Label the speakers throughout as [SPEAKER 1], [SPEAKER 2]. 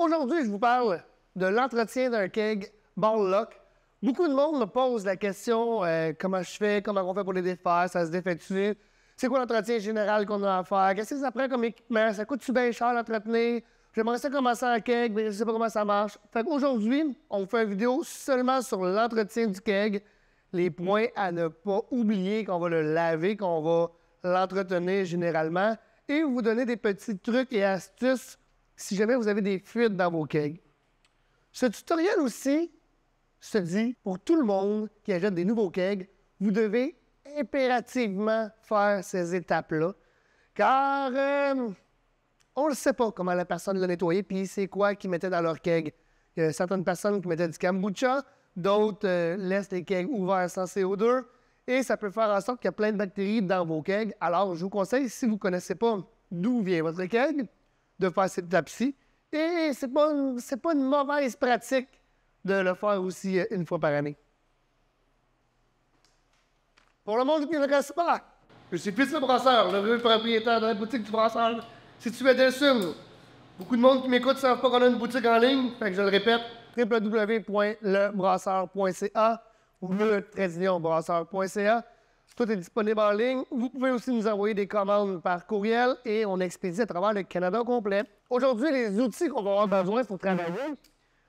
[SPEAKER 1] Aujourd'hui, je vous parle de l'entretien d'un keg ball lock. Beaucoup de monde me pose la question euh, comment je fais, comment on fait pour les défaire, ça se défait de C'est quoi l'entretien général qu'on a à faire? Qu'est-ce que ça prend comme équipement? Ça coûte-tu bien cher l'entretenir? J'aimerais ça commencer un keg, mais je ne sais pas comment ça marche. Aujourd'hui, aujourd'hui, on fait une vidéo seulement sur l'entretien du keg, les points à ne pas oublier, qu'on va le laver, qu'on va l'entretenir généralement, et vous donner des petits trucs et astuces si jamais vous avez des fuites dans vos kegs. Ce tutoriel aussi se dit pour tout le monde qui achète des nouveaux kegs, vous devez impérativement faire ces étapes-là, car euh, on ne sait pas comment la personne l'a nettoyé, puis c'est quoi qu'ils mettaient dans leur keg. Il y a certaines personnes qui mettaient du kombucha, d'autres euh, laissent les kegs ouverts sans CO2, et ça peut faire en sorte qu'il y a plein de bactéries dans vos kegs. Alors, je vous conseille, si vous ne connaissez pas d'où vient votre keg, de faire cette la Et c'est pas, pas une mauvaise pratique de le faire aussi euh, une fois par année. Pour le monde qui ne reste pas, je suis Fils le Brasseur, le propriétaire de la boutique du Brasseur, située à Delsum. Beaucoup de monde qui m'écoute ne savent pas qu'on a une boutique en ligne, fait je le répète, www.lebrasseur.ca ou le brasseur.ca tout est disponible en ligne. Vous pouvez aussi nous envoyer des commandes par courriel et on expédie à travers le Canada complet. Aujourd'hui, les outils qu'on va avoir besoin pour travailler,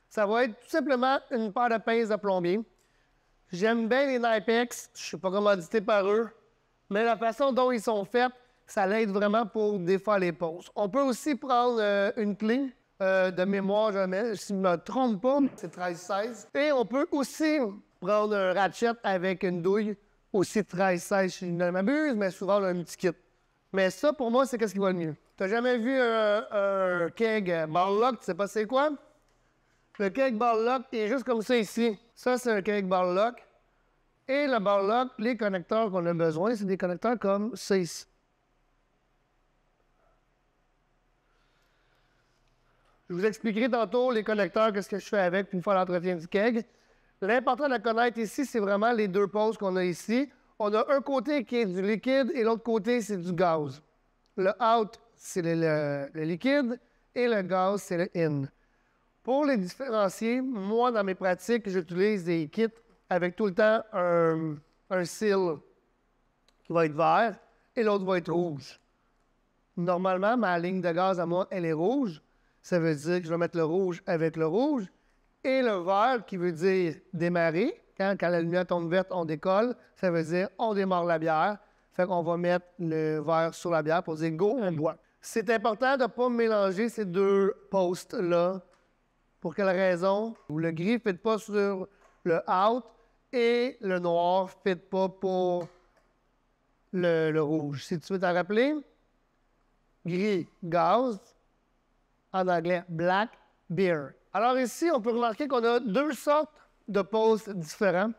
[SPEAKER 1] ça va être tout simplement une paire de pinces à plombier. J'aime bien les Nipex, je suis pas commodité par eux, mais la façon dont ils sont faits, ça l'aide vraiment pour défaire les poses. On peut aussi prendre euh, une clé euh, de mémoire, je ne me trompe pas, c'est 13-16. Et on peut aussi prendre un ratchet avec une douille aussi 13-16, si je ne m'abuse, mais souvent, on un petit kit. Mais ça, pour moi, c'est qu'est-ce qui va le mieux. Tu n'as jamais vu un, keg barlock, tu sais pas c'est quoi? Le keg barlock, il est juste comme ça ici. Ça, c'est un keg barlock. Et le barlock, les connecteurs qu'on a besoin, c'est des connecteurs comme ça ici. Je vous expliquerai tantôt les connecteurs, qu'est-ce que je fais avec une fois l'entretien du keg. L'important à connaître ici, c'est vraiment les deux poses qu'on a ici. On a un côté qui est du liquide et l'autre côté, c'est du gaz. Le out, c'est le, liquide et le gaz, c'est le in. Pour les différencier, moi, dans mes pratiques, j'utilise des kits avec tout le temps un, un seal qui va être vert et l'autre va être rouge. Normalement, ma ligne de gaz à moi, elle est rouge. Ça veut dire que je vais mettre le rouge avec le rouge. Et le vert qui veut dire démarrer. Quand, quand la lumière tombe verte, on décolle. Ça veut dire on démarre la bière. Fait qu'on va mettre le vert sur la bière pour dire go, on boit. C'est important de ne pas mélanger ces deux postes-là. Pour quelle raison? Le gris ne pas sur le out et le noir ne pas pour le, rouge. Si tu veux t'en rappeler, gris, gaz, en anglais, black, beer. Alors ici, on peut remarquer qu'on a deux sortes de poses différents.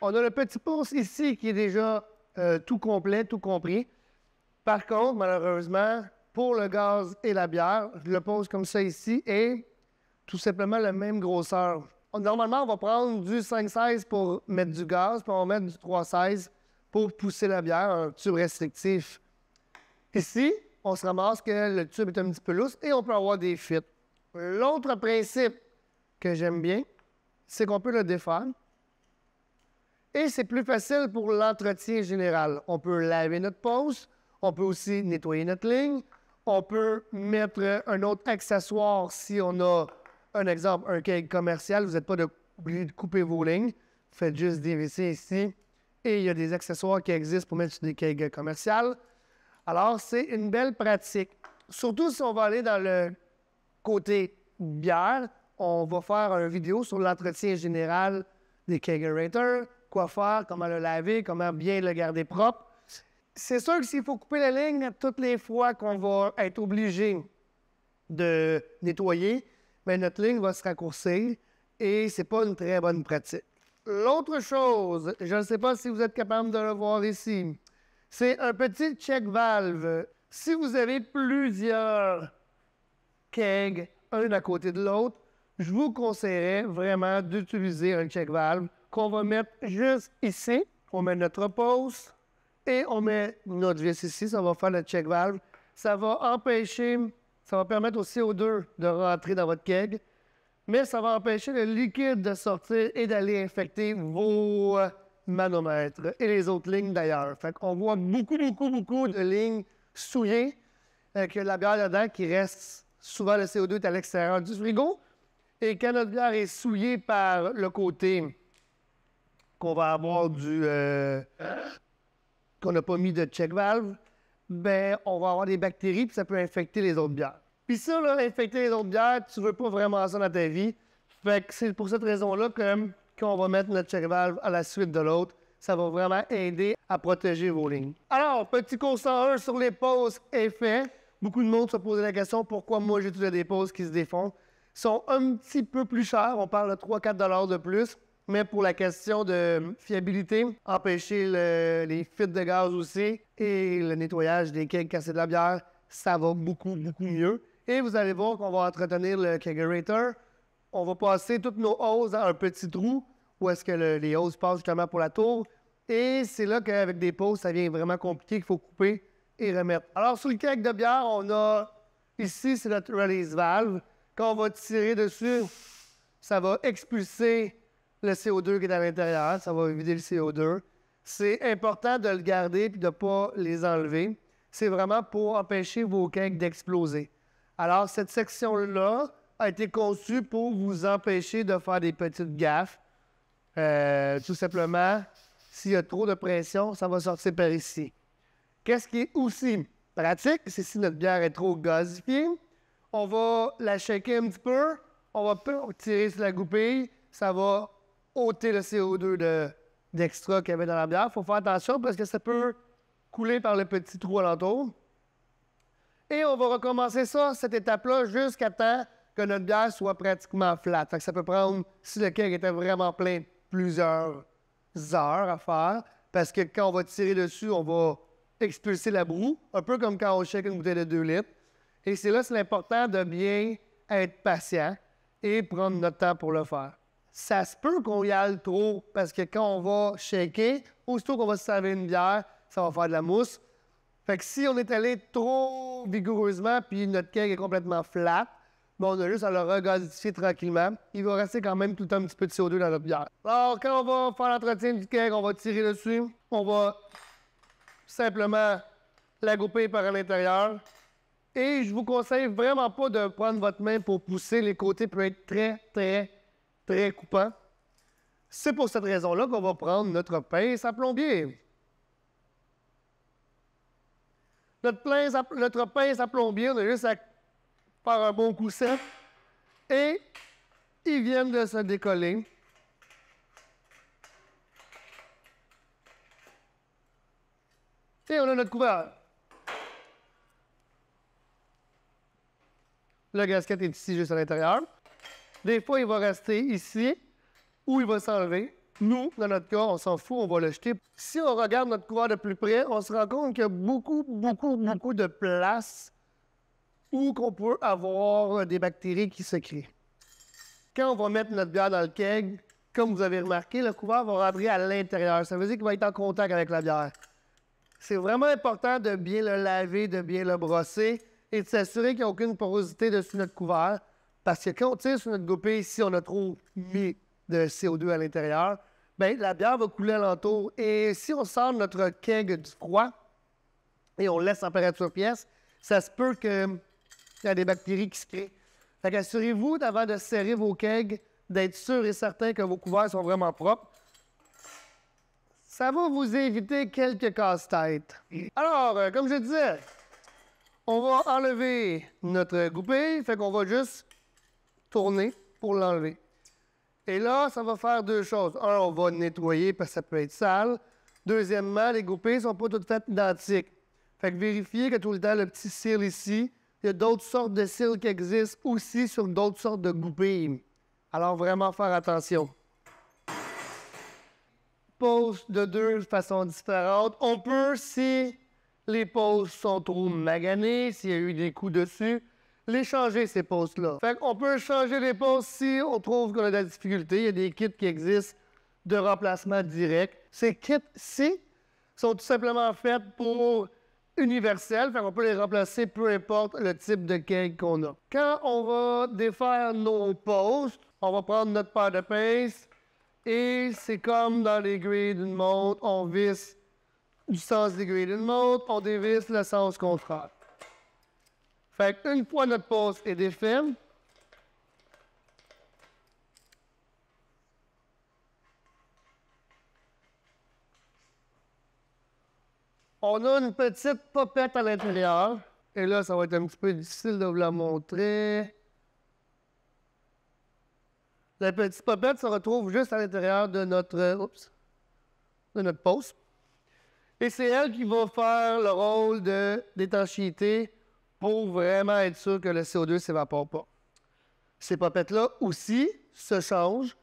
[SPEAKER 1] On a le petit pouce ici qui est déjà euh, tout complet, tout compris. Par contre, malheureusement, pour le gaz et la bière, je le pose comme ça ici et tout simplement la même grosseur. Normalement, on va prendre du 5-16 pour mettre du gaz, puis on va mettre du 3-16 pour pousser la bière, un tube restrictif. Ici, on se ramasse que le tube est un petit peu lousse et on peut avoir des fuites. L'autre principe que j'aime bien, c'est qu'on peut le défaire. Et c'est plus facile pour l'entretien général. On peut laver notre pose, on peut aussi nettoyer notre ligne, on peut mettre un autre accessoire si on a, un exemple, un cake commercial. Vous n'êtes pas obligé de couper vos lignes. Vous faites juste dévisser ici. Et il y a des accessoires qui existent pour mettre sur des kegs commerciales. Alors, c'est une belle pratique. Surtout si on va aller dans le côté bière, on va faire une vidéo sur l'entretien général des kegerators, quoi faire, comment le laver, comment bien le garder propre. C'est sûr que s'il faut couper la ligne toutes les fois qu'on va être obligé de nettoyer, mais ben, notre ligne va se raccourcir et c'est pas une très bonne pratique. L'autre chose, je ne sais pas si vous êtes capable de le voir ici, c'est un petit check valve. Si vous avez plusieurs keg un à côté de l'autre, je vous conseillerais vraiment d'utiliser un check valve qu'on va mettre juste ici. On met notre pause et on met notre vis ici. Ça va faire le check valve. Ça va empêcher, ça va permettre au CO2 de rentrer dans votre keg, mais ça va empêcher le liquide de sortir et d'aller infecter vos manomètres et les autres lignes d'ailleurs. Fait qu'on voit beaucoup, beaucoup, beaucoup de lignes souillées avec la bière dedans qui reste souvent le CO2 est à l'extérieur du frigo. Et quand notre bière est souillée par le côté qu'on va avoir du. Euh, qu'on n'a pas mis de check valve, ben, on va avoir des bactéries, puis ça peut infecter les autres bières. Puis ça, là, infecter les autres bières, tu veux pas vraiment ça dans ta vie. Fait que c'est pour cette raison-là qu'on va mettre notre check valve à la suite de l'autre. Ça va vraiment aider à protéger vos lignes. Alors, petit cours 101 sur les pauses est fait. Beaucoup de monde se posait la question pourquoi moi j'ai toutes des pauses qui se défendent. sont un petit peu plus chers, on parle de 3-4 de plus, mais pour la question de fiabilité, empêcher les fuites de gaz aussi et le nettoyage des kegs cassés de la bière, ça va beaucoup, beaucoup mieux. Et vous allez voir qu'on va entretenir le kegerator. On va passer toutes nos hausses à un petit trou où est-ce que les hausses passent justement pour la tour. Et c'est là qu'avec des pauses, ça vient vraiment compliqué, qu'il faut couper remettre. Alors, sur le cake de bière, on a ici, c'est notre release valve. Quand on va tirer dessus, ça va expulser le CO2 qui est à l'intérieur, ça va vider le CO2. C'est important de le garder et de ne pas les enlever. C'est vraiment pour empêcher vos kegs d'exploser. Alors, cette section-là a été conçue pour vous empêcher de faire des petites gaffes. Euh, tout simplement, s'il y a trop de pression, ça va sortir par ici. Qu'est-ce qui est aussi pratique, c'est si notre bière est trop gazifiée, on va la shaker un petit peu, on va tirer sur la goupille, ça va ôter le CO2 de, d'extra qu'il y avait dans la bière. Il faut faire attention parce que ça peut couler par le petit trou alentour. Et on va recommencer ça, cette étape-là, jusqu'à temps que notre bière soit pratiquement flat. ça peut prendre, si le keg était vraiment plein, plusieurs heures à faire. Parce que quand on va tirer dessus, on va expulser la boue, un peu comme quand on shake une bouteille de 2 litres. Et c'est là, c'est important de bien être patient et prendre notre temps pour le faire. Ça se peut qu'on y aille trop parce que quand on va shaker, aussitôt qu'on va se servir une bière, ça va faire de la mousse. Fait que si on est allé trop vigoureusement puis notre keg est complètement flat, bon, on a juste à le regasifier tranquillement. Il va rester quand même tout un petit peu de CO2 dans notre bière. Alors, quand on va faire l'entretien du keg, on va tirer dessus, on va simplement la grouper par l'intérieur. Et je vous conseille vraiment pas de prendre votre main pour pousser. Les côtés peuvent être très, très, très coupants. C'est pour cette raison-là qu'on va prendre notre pince à plombier. Notre pince à, notre pince plombier, on a juste à un bon coup sec. Et ils viennent de se décoller. Et on a notre couvert. Le gasket est ici, juste à l'intérieur. Des fois, il va rester ici ou il va s'enlever. Nous, dans notre cas, on s'en fout, on va le jeter. Si on regarde notre couvert de plus près, on se rend compte qu'il y a beaucoup, beaucoup, beaucoup de place où qu'on peut avoir des bactéries qui se créent. Quand on va mettre notre bière dans le keg, comme vous avez remarqué, le couvert va rentrer à l'intérieur. Ça veut dire qu'il va être en contact avec la bière c'est vraiment important de bien le laver, de bien le brosser et de s'assurer qu'il n'y a aucune porosité dessus notre couvert. Parce que quand on tire sur notre goupille, si on a trop mis de CO2 à l'intérieur, bien, la bière va couler alentour. Et si on sort notre keg du froid et on laisse température pièce, ça se peut qu'il y a des bactéries qui se créent. Fait qu'assurez-vous, avant de serrer vos kegs, d'être sûr et certain que vos couverts sont vraiment propres ça va vous éviter quelques casse-têtes. Alors, euh, comme je disais, on va enlever notre goupille, fait qu'on va juste tourner pour l'enlever. Et là, ça va faire deux choses. Un, on va nettoyer parce que ça peut être sale. Deuxièmement, les goupilles ne sont pas toutes faites fait identiques. Fait que vérifiez que tout le temps, le petit cil ici, il y a d'autres sortes de cils qui existent aussi sur d'autres sortes de goupilles. Alors, vraiment faire attention de deux façons différentes. On peut, si les postes sont trop maganés, s'il y a eu des coups dessus, les changer, ces postes là Fait qu'on peut changer les postes si on trouve qu'on a des difficultés. Il y a des kits qui existent de remplacement direct. Ces kits-ci sont tout simplement faits pour universel, fait qu'on peut les remplacer peu importe le type de cake qu'on a. Quand on va défaire nos postes, on va prendre notre paire de pinces, et c'est comme dans les grilles d'une montre, on visse du sens des grilles d'une montre, on dévisse le sens contraire. Fait qu'une fois notre pause est défaite, on a une petite popette à l'intérieur. Et là, ça va être un petit peu difficile de vous la montrer. La petite popette se retrouve juste à l'intérieur de notre, euh, de notre poste. Et c'est elle qui va faire le rôle de, d'étanchéité pour vraiment être sûr que le CO2 ne s'évapore pas. Ces popettes-là aussi se changent.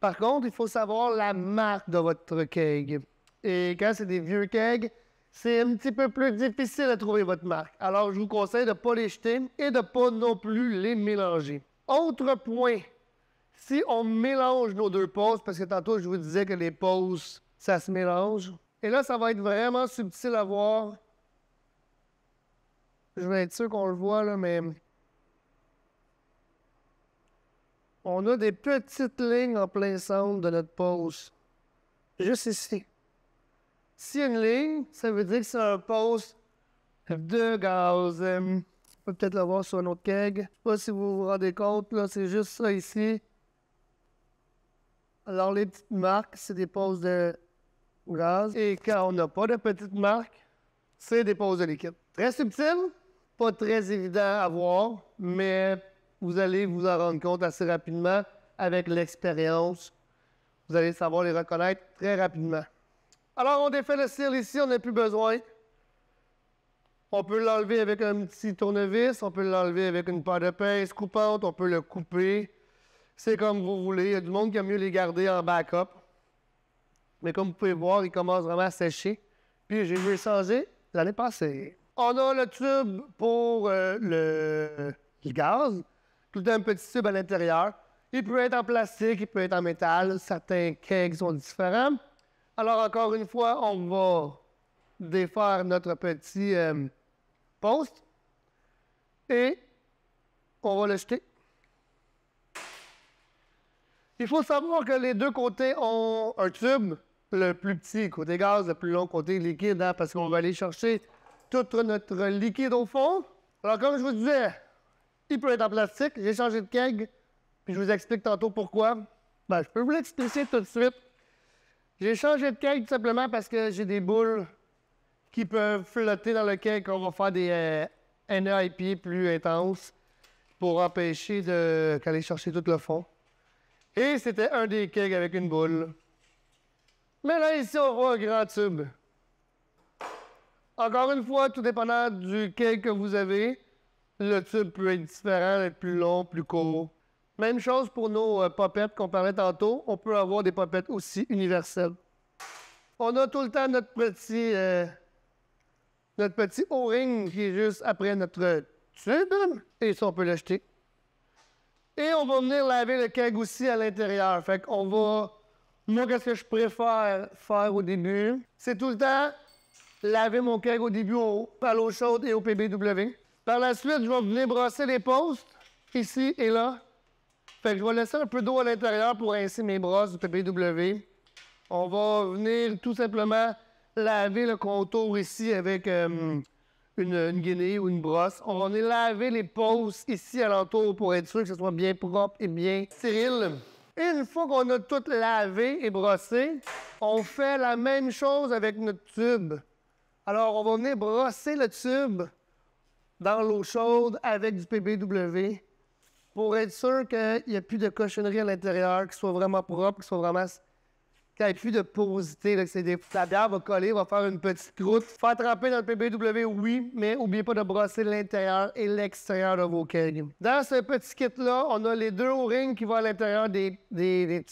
[SPEAKER 1] Par contre, il faut savoir la marque de votre keg. Et quand c'est des vieux kegs, c'est un petit peu plus difficile à trouver votre marque. Alors, je vous conseille de ne pas les jeter et de ne pas non plus les mélanger. Autre point si on mélange nos deux poses, parce que tantôt, je vous disais que les poses ça se mélange. Et là, ça va être vraiment subtil à voir. Je vais être sûr qu'on le voit, là, mais... On a des petites lignes en plein centre de notre pose, Juste ici. S'il y a une ligne, ça veut dire que c'est un poste de gaz. On peut peut-être le voir sur un autre keg. Je ne sais pas si vous vous rendez compte, là, c'est juste ça ici. Alors, les petites marques, c'est des poses de gaz. Et quand on n'a pas de petites marques, c'est des poses de liquide. Très subtil, pas très évident à voir, mais vous allez vous en rendre compte assez rapidement avec l'expérience. Vous allez savoir les reconnaître très rapidement. Alors, on défait le cire ici, on n'a plus besoin. On peut l'enlever avec un petit tournevis, on peut l'enlever avec une paire de pince coupante, on peut le couper. C'est comme vous voulez. Il y a du monde qui a mieux les garder en backup. Mais comme vous pouvez voir, il commence vraiment à sécher. Puis j'ai vu changer l'année passée. On a le tube pour euh, le, gaz. Tout un petit tube à l'intérieur. Il peut être en plastique, il peut être en métal. Certains kegs sont différents. Alors, encore une fois, on va défaire notre petit euh, poste et on va le jeter. Il faut savoir que les deux côtés ont un tube, le plus petit côté gaz, le plus long côté liquide, hein, parce qu'on va aller chercher tout notre liquide au fond. Alors, comme je vous disais, il peut être en plastique. J'ai changé de keg, puis je vous explique tantôt pourquoi. Ben, je peux vous l'expliquer tout de suite. J'ai changé de keg tout simplement parce que j'ai des boules qui peuvent flotter dans le keg. On va faire des euh, e plus intenses pour empêcher d'aller chercher tout le fond. Et c'était un des kegs avec une boule. Mais là, ici, on voit un grand tube. Encore une fois, tout dépendant du keg que vous avez, le tube peut être différent, être plus long, plus court. Même chose pour nos euh, popettes qu'on parlait tantôt. On peut avoir des popettes aussi universelles. On a tout le temps notre petit, euh, notre petit O-ring qui est juste après notre tube. Et ça, on peut l'acheter. Et on va venir laver le keg aussi à l'intérieur. Fait qu'on va... Moi, qu'est-ce que je préfère faire au début? C'est tout le temps laver mon keg au début au, à l'eau chaude et au PBW. Par la suite, je vais venir brosser les postes, ici et là. Fait que je vais laisser un peu d'eau à l'intérieur pour rincer mes brosses du PBW. On va venir tout simplement laver le contour ici avec euh, une, une, guinée ou une brosse. On va venir laver les poses ici alentour pour être sûr que ce soit bien propre et bien stérile. une fois qu'on a tout lavé et brossé, on fait la même chose avec notre tube. Alors, on va venir brosser le tube dans l'eau chaude avec du PBW pour être sûr qu'il n'y a plus de cochonnerie à l'intérieur, qu'il soit vraiment propre, qu'il soit vraiment qu'il plus de porosité. La bière va coller, va faire une petite croûte. Faire tremper dans le PBW, oui, mais n'oubliez pas de brosser l'intérieur et l'extérieur de vos kegs. Dans ce petit kit-là, on a les deux O-rings qui vont à l'intérieur des,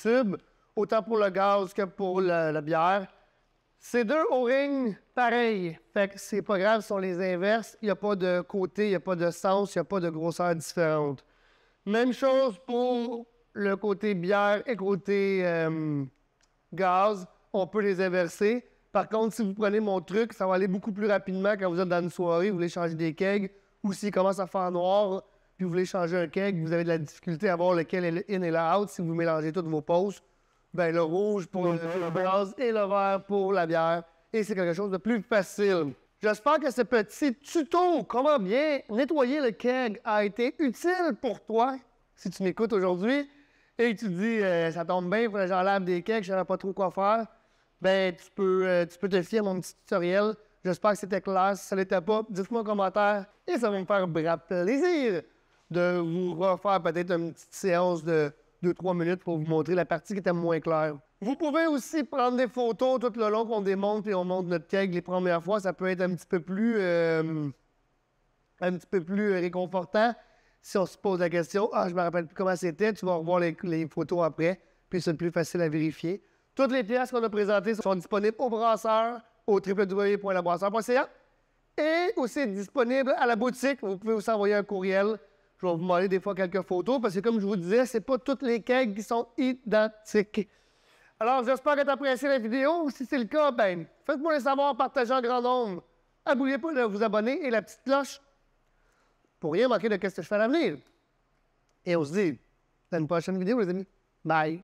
[SPEAKER 1] tubes, autant pour le gaz que pour la bière. Ces deux O-rings, pareil. Fait que c'est pas grave ce sont les inverses. Il n'y a pas de côté, il n'y a pas de sens, il n'y a pas de grosseur différente. Même chose pour le côté bière et côté euh, gaz, on peut les inverser. Par contre, si vous prenez mon truc, ça va aller beaucoup plus rapidement quand vous êtes dans une soirée, vous voulez changer des kegs, ou s'il commence à faire noir, puis vous voulez changer un keg, vous avez de la difficulté à voir lequel est le in et le out. Si vous mélangez toutes vos pauses, ben le rouge pour le, mm-hmm. gaz et le vert pour la bière. Et c'est quelque chose de plus facile. J'espère que ce petit tuto, comment bien nettoyer le keg, a été utile pour toi si tu m'écoutes aujourd'hui et tu dis, euh, ça tombe bien, pour j'enlève des cakes, je ne pas trop quoi faire, ben tu peux, euh, tu peux te fier à mon petit tutoriel. J'espère que c'était classe. Si ça ne l'était pas, dites-moi en commentaire et ça va me faire plaisir de vous refaire peut-être une petite séance de 2-3 minutes pour vous montrer la partie qui était moins claire. Vous pouvez aussi prendre des photos tout le long qu'on démonte et on monte notre keg les premières fois. Ça peut être un petit peu plus, euh, un petit peu plus réconfortant si on se pose la question, ah, je me rappelle plus comment c'était, tu vas revoir les, photos après, puis c'est plus facile à vérifier. Toutes les pièces qu'on a présentées sont disponibles au brasseur, au www.labrasseur.ca et aussi disponible à la boutique. Vous pouvez aussi envoyer un courriel. Je vais vous montrer des fois quelques photos parce que, comme je vous disais, ce c'est pas toutes les kegs qui sont identiques. Alors, j'espère que tu as apprécié la vidéo. Si c'est le cas, ben, faites-moi le savoir, partageant en grand nombre. N'oubliez pas de vous abonner et la petite cloche pour rien manquer de qu'est-ce que je fais à l'avenir. Et on se dit, à une prochaine vidéo, les amis. Bye.